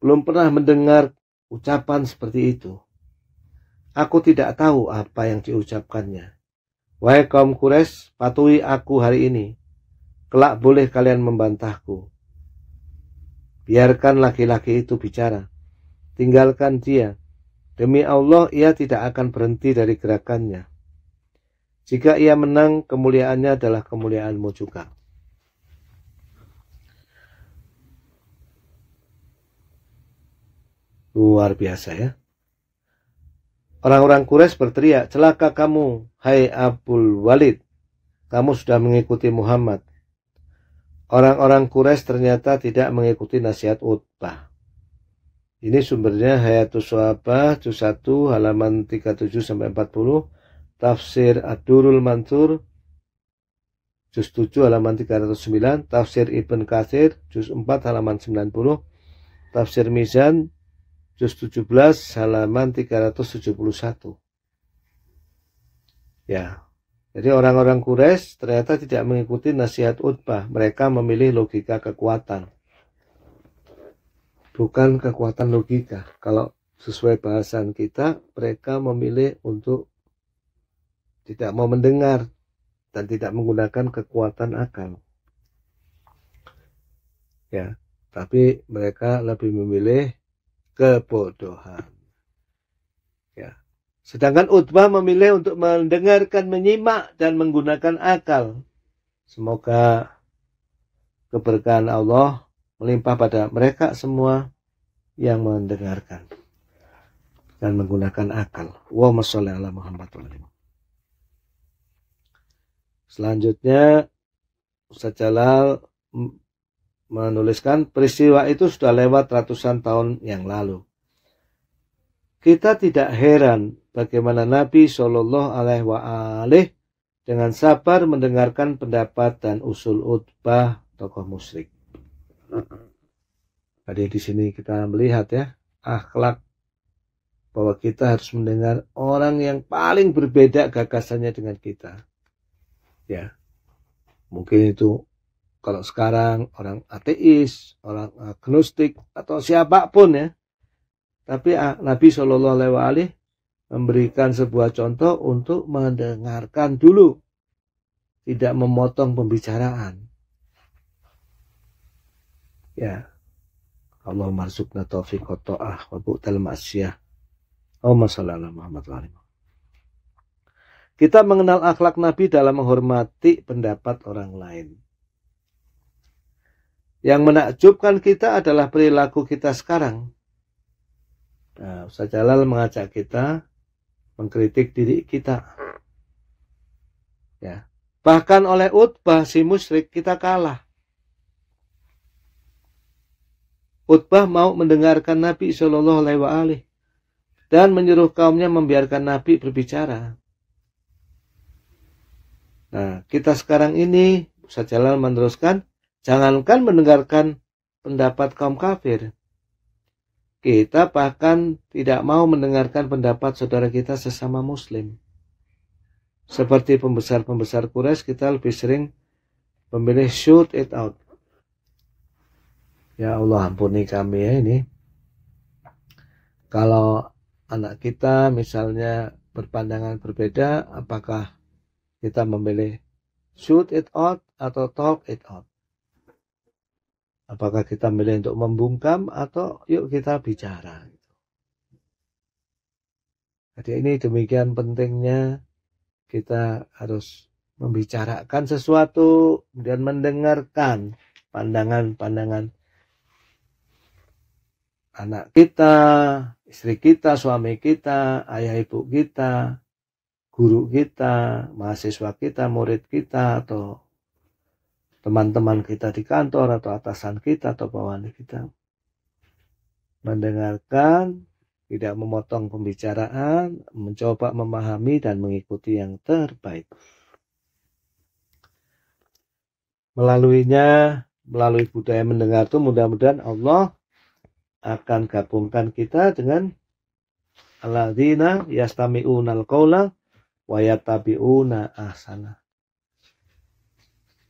belum pernah mendengar ucapan seperti itu. Aku tidak tahu apa yang diucapkannya. Wahai kaum Quraisy, patuhi aku hari ini. Kelak boleh kalian membantahku. Biarkan laki-laki itu bicara. Tinggalkan dia. Demi Allah, ia tidak akan berhenti dari gerakannya. Jika ia menang, kemuliaannya adalah kemuliaanmu juga. Luar biasa ya. Orang-orang Quraisy berteriak, "Celaka kamu, hai Abdul Walid. Kamu sudah mengikuti Muhammad." Orang-orang Quraisy ternyata tidak mengikuti nasihat Utbah. Ini sumbernya Hayatus Suhabah, juz 1, halaman 37 40, Tafsir Ad-Durul Mansur, juz 7 halaman 309, Tafsir Ibn Katsir, juz 4 halaman 90, Tafsir Mizan, juz 17 halaman 371. Ya. Jadi orang-orang Quraisy ternyata tidak mengikuti nasihat Utbah, mereka memilih logika kekuatan. Bukan kekuatan logika. Kalau sesuai bahasan kita, mereka memilih untuk tidak mau mendengar dan tidak menggunakan kekuatan akal. Ya, tapi mereka lebih memilih kebodohan. Ya. Sedangkan Utbah memilih untuk mendengarkan, menyimak, dan menggunakan akal. Semoga keberkahan Allah melimpah pada mereka semua yang mendengarkan dan menggunakan akal. Wa ala Muhammad Selanjutnya Ustaz Jalal menuliskan peristiwa itu sudah lewat ratusan tahun yang lalu. Kita tidak heran bagaimana Nabi Shallallahu Alaihi Wasallam dengan sabar mendengarkan pendapat dan usul utbah tokoh musyrik. Tadi di sini kita melihat ya akhlak bahwa kita harus mendengar orang yang paling berbeda gagasannya dengan kita. Ya, mungkin itu kalau sekarang orang ateis, orang agnostik atau siapapun ya. Tapi ah, Nabi Shallallahu Alaihi Wasallam memberikan sebuah contoh untuk mendengarkan dulu, tidak memotong pembicaraan. Ya, Allah marzukna taufiq wa ta'ah wa bu'tal Ma'asyah. Oh, masalah Muhammad wa Kita mengenal akhlak Nabi dalam menghormati pendapat orang lain. Yang menakjubkan kita adalah perilaku kita sekarang. Nah, Ustaz Jalal mengajak kita mengkritik diri kita. Ya. Bahkan oleh Utbah si musyrik kita kalah. Utbah mau mendengarkan Nabi Shallallahu Alaihi Wasallam dan menyuruh kaumnya membiarkan Nabi berbicara. Nah, kita sekarang ini, Ustaz Jalal meneruskan, Jangankan mendengarkan pendapat kaum kafir, kita bahkan tidak mau mendengarkan pendapat saudara kita sesama muslim. Seperti pembesar-pembesar Quraisy kita lebih sering memilih shoot it out. Ya Allah ampuni kami ya ini. Kalau anak kita misalnya berpandangan berbeda, apakah kita memilih shoot it out atau talk it out? Apakah kita milih untuk membungkam atau yuk kita bicara. Gitu. Jadi ini demikian pentingnya kita harus membicarakan sesuatu dan mendengarkan pandangan-pandangan anak kita, istri kita, suami kita, ayah ibu kita, guru kita, mahasiswa kita, murid kita, atau teman-teman kita di kantor atau atasan kita atau bawahan kita. Mendengarkan, tidak memotong pembicaraan, mencoba memahami dan mengikuti yang terbaik. Melaluinya, melalui budaya mendengar itu mudah-mudahan Allah akan gabungkan kita dengan alladzina yastami'unal qawla wa yattabi'una ahsana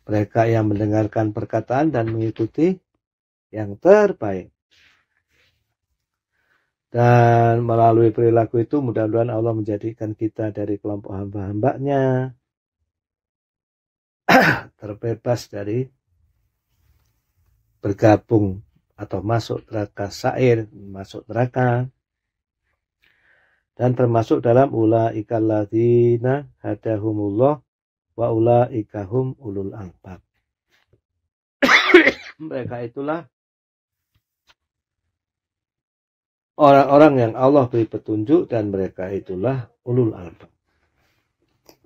mereka yang mendengarkan perkataan dan mengikuti yang terbaik. Dan melalui perilaku itu mudah-mudahan Allah menjadikan kita dari kelompok hamba-hambanya terbebas dari bergabung atau masuk neraka sair, masuk neraka. Dan termasuk dalam ulaika ladina hadahumullah wa ikahum ulul albab mereka itulah orang-orang yang Allah beri petunjuk dan mereka itulah ulul albab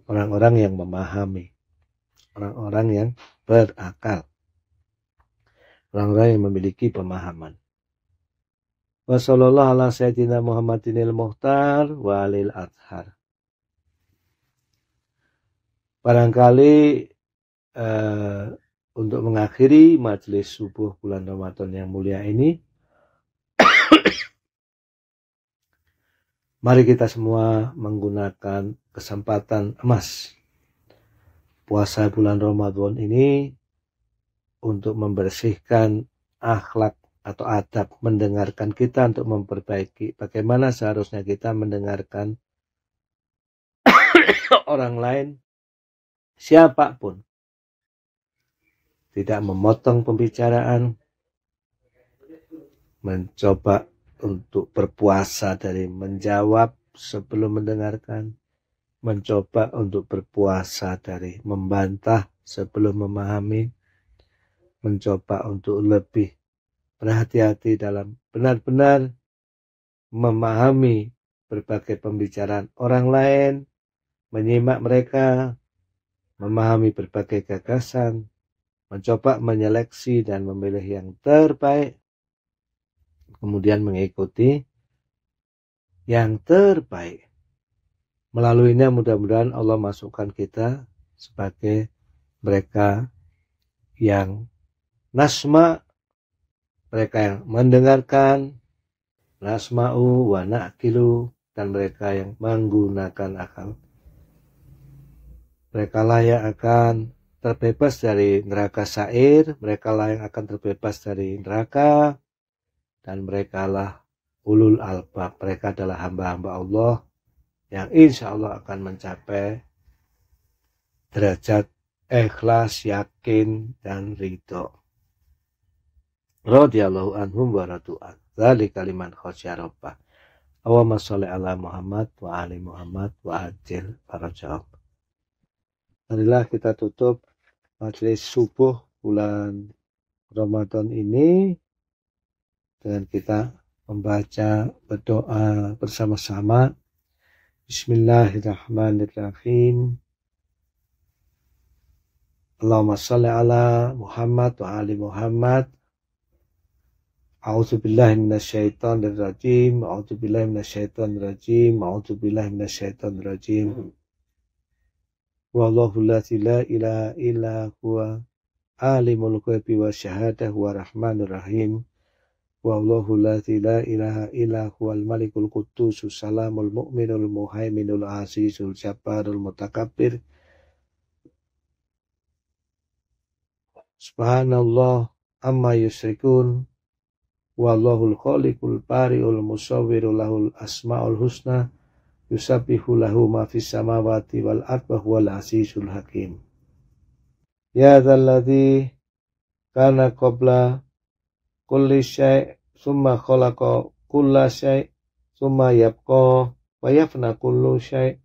orang-orang yang memahami orang-orang yang berakal orang-orang yang memiliki pemahaman wa sallallahu ala sayyidina muhammadinil muhtar wa alil adhar Barangkali eh, untuk mengakhiri majelis subuh bulan Ramadan yang mulia ini, mari kita semua menggunakan kesempatan emas puasa bulan Ramadan ini untuk membersihkan akhlak atau adab mendengarkan kita untuk memperbaiki bagaimana seharusnya kita mendengarkan orang lain siapapun. Tidak memotong pembicaraan, mencoba untuk berpuasa dari menjawab sebelum mendengarkan, mencoba untuk berpuasa dari membantah sebelum memahami, mencoba untuk lebih berhati-hati dalam benar-benar memahami berbagai pembicaraan orang lain, menyimak mereka, memahami berbagai gagasan, mencoba menyeleksi dan memilih yang terbaik, kemudian mengikuti yang terbaik. Melaluinya mudah-mudahan Allah masukkan kita sebagai mereka yang nasma, mereka yang mendengarkan, nasma'u wa na'kilu, dan mereka yang menggunakan akal mereka lah yang akan terbebas dari neraka sair, mereka lah yang akan terbebas dari neraka, dan mereka lah ulul albab, mereka adalah hamba-hamba Allah yang insya Allah akan mencapai derajat ikhlas, yakin, dan ridho. Radiyallahu anhum wa radu'an. Zali kaliman khosya rabbah. Allahumma ala Muhammad wa ali Muhammad wa ajil jawab marilah kita tutup majelis subuh bulan Ramadan ini dengan kita membaca berdoa bersama-sama Bismillahirrahmanirrahim Allahumma salli ala Muhammad wa ali Muhammad A'udzu billahi minasyaitonir rajim A'udzu billahi minasyaitonir rajim A'udzu billahi minasyaitonir rajim Wallahu allazi la ilaha illa huwa alimul ghaibi wasyahadah wa rahmanur rahim. Wallahu allazi la ilaha illa huwal malikul quddus salamul mu'minul muhaiminul azizul jabbarul mutakabbir. Subhanallah amma yusrikun wallahul khaliqul bariul musawwirul lahul asmaul husna yusabihu lahu ma fis samawati wal ard wa huwal azizul hakim ya dzalladzi kana qabla kulli syai' summa khalaqa kulla syai' summa yabqa wa yafna kullu syai'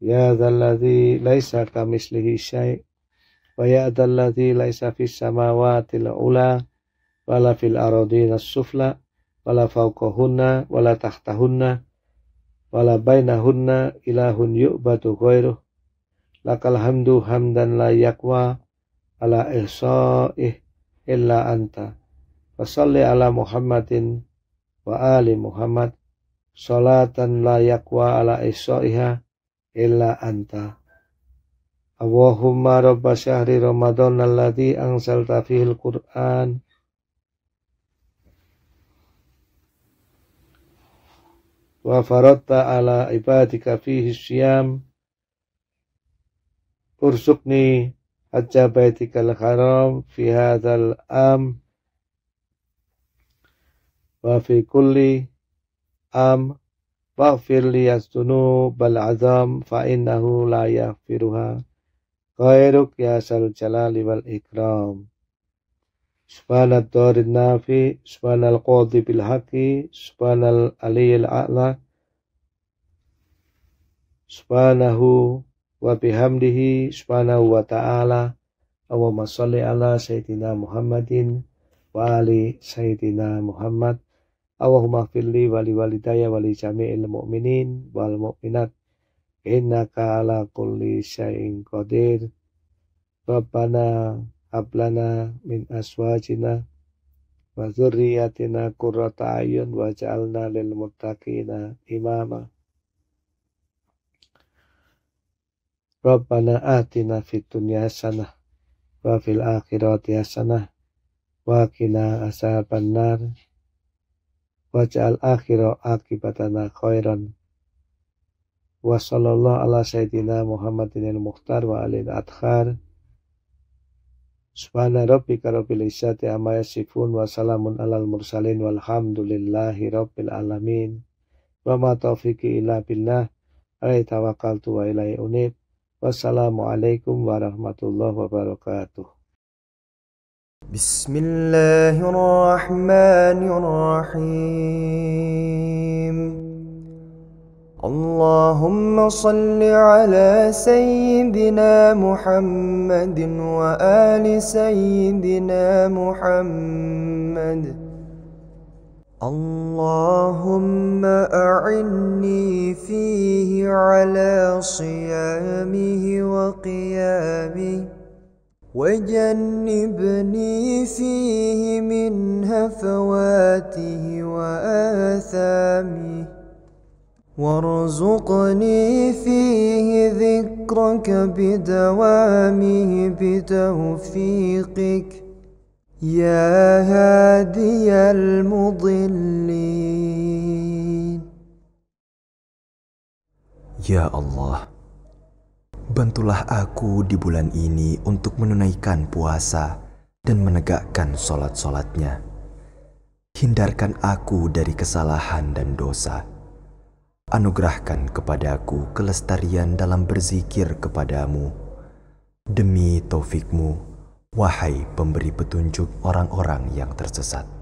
ya dzalladzi laisa kamislihi syai' wa ya dzalladzi laisa fis samawati al ula wala fil aradina sufla wala fawqahunna wala tahtahunna wala bainahunna ilahun yu'badu ghairuh lakal hamdu hamdan la yakwa ala ihsa'ih illa anta salli ala muhammadin wa ali muhammad salatan la yakwa ala ihsa'iha illa anta Allahumma rabba syahri ramadhan alladhi fihi al-Qur'an al qur'an وفرضت على عبادك فيه الصيام ارزقني حج بيتك الحرام في هذا العام وفي كل عام واغفر لي الذنوب العظام فإنه لا يغفرها غيرك يا ذا الجلال والإكرام Subhanal Tarid Nafi, Subhanal Qadhi Bil Haqi, Subhanal Aliyil A'la, Subhanahu wa bihamdihi, Subhanahu wa ta'ala, Allahumma salli ala Sayyidina Muhammadin, wa ali Sayyidina Muhammad, Allahumma firli wali walidaya wali jami'il mu'minin wal mu'minat, innaka ala kulli syai'in qadir, Rabbana hablana min aswajina wa zurriyatina qurrata ayun waj'alna lil muttaqina imama Rabbana atina fid dunya hasanah wa fil akhirati hasanah wa qina azaban nar waj'al akhira akibatana khairan wa sallallahu ala sayyidina Muhammadin al-Mukhtar wa alil adhar Subhana rabbika rabbil izzati amma yasifun wa salamun alal mursalin walhamdulillahi rabbil alamin. Wa ma taufiqi illa billah. Alaihi tawakkaltu wa ilaihi unib. Wassalamualaikum warahmatullahi wabarakatuh. Bismillahirrahmanirrahim. اللهم صل على سيدنا محمد وآل سيدنا محمد اللهم أعني فيه على صيامه وقيامه وجنبني فيه من هفواته وآثامه وارزقني فيه ذكرك بدوامه بتوفيقك يا هادي المضلين يا ya الله Bantulah aku di bulan ini untuk menunaikan puasa dan menegakkan solat-solatnya. Hindarkan aku dari kesalahan dan dosa anugerahkan kepadaku kelestarian dalam berzikir kepadamu. Demi taufikmu, wahai pemberi petunjuk orang-orang yang tersesat.